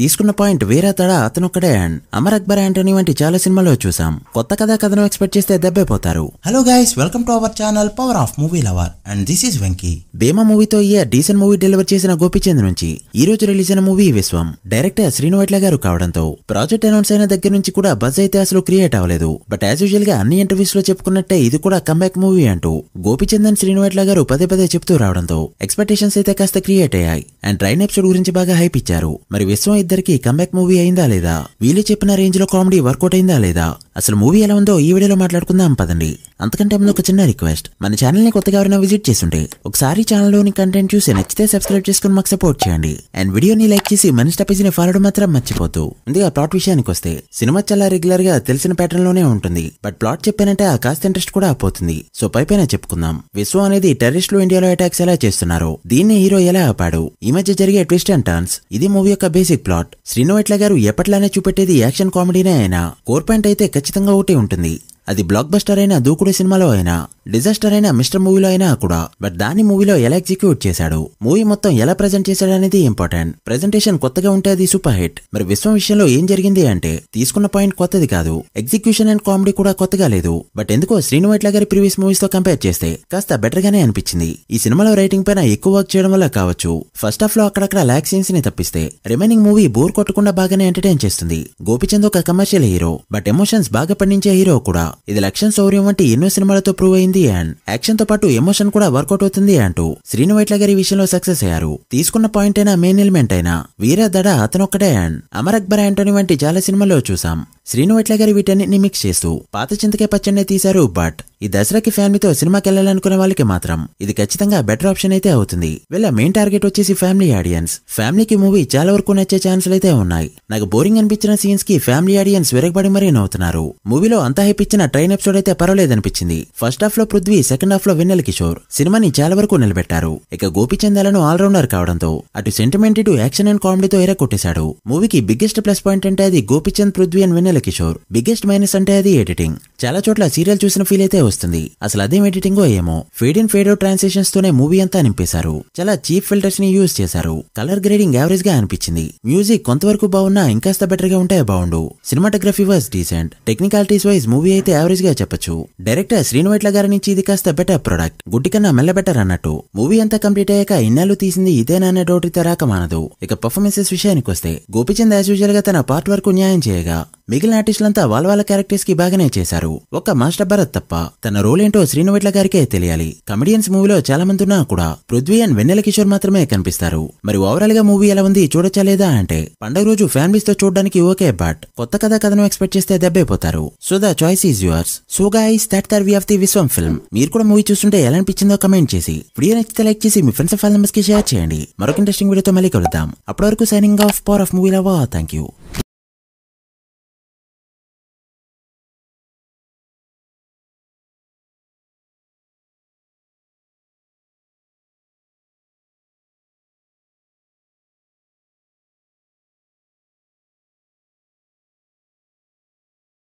తీసుకున్న పాయింట్ వేరే తడా ఒక్కడే అండ్ అమర్ అక్బర్ యాంటోనీ వంటి చాలా సినిమాలో చూసాం కొత్త కథ కథను ఎక్స్పెక్ట్ చేస్తే దెబ్బైపోతారు hello guys welcome to our channel power of movie lover and this is Venky Bhimaa మూవీతో ఇయర్ డీసెంట్ మూవీ డెలివర్ చేసిన గోపిచంద్ నుంచి ఈ రోజు రిలీజ్ అయిన మూవీ విశ్వం డైరెక్టర్ శ్రీను గారు కావడంతో ప్రాజెక్ట్ అనౌన్స్ అయిన దగ్గర నుంచి కూడా బజ్ అయితే అసలు క్రియేట్ అవ్వలేదు బట్ యాజ్ యూజువల్ గా అన్ని ఇంటర్వ్యూస్ లో చెప్పుకున్నట్టే ఇది కూడా కంబ్యాక్ మూవీ అంటూ గోపిచందన్ శ్రీను గారు పదే పదే చెప్తూ రావడంతో ఎక్స్పెక్టేషన్స్ అయితే కాస్త క్రియేట్ అయ్యాయి అండ్ ట్రైన్ ఎపిసోడ్ గురించి బాగా హైప్ ఇచ్చారు మరి విశ్వం ఇద్దరికి కమ్బ్యాక్ మూవీ అయిందా లేదా వీళ్ళు చెప్పిన రేంజ్ లో కామెడీ వర్కౌట్ అయిందా లేదా అసలు మూవీ ఎలా ఉందో ఈ వీడియోలో మాట్లాడుకుందాం పదండి అంతకంటే ముందు ఒక చిన్న రిక్వెస్ట్ మన ఛానల్ని కొత్తగా ఎవరైనా విజిట్ చేస్తుంటే ఒకసారి ఛానల్లోని కంటెంట్ చూసి నచ్చితే సబ్స్క్రైబ్ చేసుకుని మాకు సపోర్ట్ చేయండి అండ్ వీడియోని లైక్ చేసి మనిషి ని ఫాలో మాత్రం మర్చిపోతు ముందుగా ప్లాట్ విషయానికి వస్తే సినిమా చాలా రెగ్యులర్ గా తెలిసిన ప్యాటర్న్ లోనే ఉంటుంది బట్ ప్లాట్ చెప్పానంటే కాస్త ఇంట్రెస్ట్ కూడా పోతుంది సో పైపైన చెప్పుకుందాం విశ్వ అనేది లో ఇండియాలో అటాక్స్ ఎలా చేస్తున్నారు దీన్ని హీరో ఎలా ఆపాడు ఈ మధ్య జరిగే ట్విస్ట్ అండ్ టర్న్స్ ఇది మూవీ యొక్క బేసిక్ ప్లాట్ శ్రీను గారు ఎప్పట్లానే చూపెట్టేది యాక్షన్ కామెడీనే అయినా కోర్ పాయింట్ అయితే ఖచ్చితంగా ఒకటే ఉంటుంది అది బ్లాక్ బస్టర్ అయినా దూకుడు సినిమాలో అయినా డిజాస్టర్ అయిన మిస్టర్ మూవీలో అయినా కూడా బట్ దాని మూవీలో ఎలా ఎగ్జిక్యూట్ చేశాడు మూవీ మొత్తం ఎలా ప్రజెంట్ చేశాడు అనేది ఇంపార్టెంట్ ప్రెజెంటేషన్ కొత్తగా ఉంటే అది సూపర్ హిట్ మరి విశ్వం విషయంలో ఏం జరిగింది అంటే తీసుకున్న పాయింట్ కొత్తది కాదు ఎగ్జిక్యూషన్ అండ్ కామెడీ కూడా కొత్తగా లేదు బట్ ఎందుకో శ్రీనివైట్ల గారి ప్రీవియస్ మూవీస్ తో కంపేర్ చేస్తే కాస్త బెటర్ గానే అనిపించింది ఈ సినిమాలో రైటింగ్ పైన ఎక్కువ వర్క్ చేయడం వల్ల కావచ్చు ఫస్ట్ హాఫ్ లో అక్కడక్కడ లాక్ సీన్స్ ని తప్పిస్తే రిమైనింగ్ మూవీ బోర్ కొట్టకుండా బాగానే ఎంటర్టైన్ చేస్తుంది గోపిచంద్ ఒక కమర్షియల్ హీరో బట్ ఎమోషన్స్ బాగా పండించే హీరో కూడా ఇది లక్ష్యం శౌర్యం వంటి ఎన్నో సినిమాలతో ప్రూవ్ అయింది అండ్ యాక్షన్ తో పాటు ఎమోషన్ కూడా వర్కౌట్ అవుతుంది అంటూ శ్రీను వైట్ల గారి విషయంలో సక్సెస్ అయ్యారు తీసుకున్న పాయింట్ అయినా మెయిన్ ఎలిమెంట్ అయినా వీర దడ అతనొక్కడే అండ్ అమర్ అక్బర్ ఆంటోనీ వంటి చాలా సినిమాల్లో చూసాం శ్రీను వైట్ల గారి వీటన్నిటిని మిక్స్ చేస్తూ పాత చింతకే పచ్చనే తీశారు బట్ ఈ దసరాకి ఫ్యామిలీతో సినిమాకి వెళ్ళాలనుకునే వాళ్ళకి మాత్రం ఇది ఖచ్చితంగా బెటర్ ఆప్షన్ అయితే అవుతుంది వీళ్ళ మెయిన్ టార్గెట్ వచ్చేసి ఫ్యామిలీ ఆడియన్స్ ఫ్యామిలీకి మూవీ చాలా వరకు నచ్చే ఛాన్సులు అయితే ఉన్నాయి నాకు బోరింగ్ అనిపించిన సీన్స్ కి ఫ్యామిలీ ఆడియన్స్ విరగబడి మరీ నవ్వుతున్నారు మూవీలో అంతా హైప్ ట్రైన్ ఎపిసోడ్ అయితే పర్వాలేదనిపించింది ఫస్ట్ హాఫ్ లో పృథ్వీ సెకండ్ హాఫ్ లో వెన్నెల కిషోర్ సినిమాని చాలా వరకు నిలబెట్టారు ఇక గోపిచంద్ అలను ఆల్రౌండర్ కావడంతో అటు సెంటిమెంట్ ఇటు యాక్షన్ అండ్ కామెడీతో కొట్టేశాడు మూవీకి బిగ్గెస్ట్ ప్లస్ పాయింట్ అంటే అది Gopichand Prithvi and Vennela Kishore biggest minus అంటే అది ఎడిటింగ్ చాలా చోట్ల సీరియల్ చూసిన ఫీల్ అయితే వస్తుంది అసలు అదేం ఎడిటింగో ఏమో fade in fade out transactions తోనే మూవీ అంతా నింపేశారు చాలా చీప్ ఫిల్టర్స్ ని యూజ్ చేశారు కలర్ గ్రేడింగ్ యావరేజ్ గా అనిపించింది మ్యూజిక్ కొంతవరకు బాగున్నా ఇంకాస్త బెటర్ గా ఉంటే బాగుండు cinematography was decent technicalities wise movie అయితే యావరేజ్ గా చెప్పచ్చు డైరెక్టర్ శ్రీను గారి నుంచి ఇది కాస్త బెటర్ ప్రొడక్ట్ గుడ్డి కన్నా మెల్ల బెటర్ అన్నట్టు మూవీ అంతా కంప్లీట్ అయ్యాక ఇన్నాళ్ళు తీసింది ఇదేనా అనే డౌట్ రాక మానదు ఇక పర్ఫార్మెన్సెస్ విషయానికి వస్తే గోపిచంద్ యాజ్ యూజువల్ గా తన పార్ట్ వరకు న్యాయం చేయగా మిగిలిన ఆర్టిస్టులంతా వాళ్ళ వాళ్ళ క్యారెక్టర్స్ కి బాగానే చేశారు ఒక్క మాస్టర్ భరత్ తప్ప తన రోల్ ఏంటో శ్రీనువెట్ల గారికే తెలియాలి కమెడియన్స్ మూవీలో చాలా మంది ఉన్నా కూడా పృథ్వీ అండ్ వెన్నెల కిషోర్ మాత్రమే కనిపిస్తారు మరి ఓవరాల్ గా మూవీ ఎలా ఉంది చూడొచ్చలేదా అంటే పండగ రోజు ఫ్యామిలీస్ తో చూడడానికి ఓకే బట్ కొత్త కథ కథను ఎక్స్పెక్ట్ చేస్తే దెబ్బైపోతారు so the choice is yours so guys that their view of the Viswam film మీరు కూడా మూవీ చూస్తుంటే ఎలా అనిపించిందో కమెంట్ చేసి వీడియో నచ్చితే లైక్ చేసి మీ ఫ్రెండ్స్ ఫైల్ నెంబర్స్ కి షేర్ చేయండి మరొక ఇంట్రెస్టింగ్ వీడియోతో మళ్ళీ కలుద్దాం అప్పటి వరకు signing off power of movie lover thank you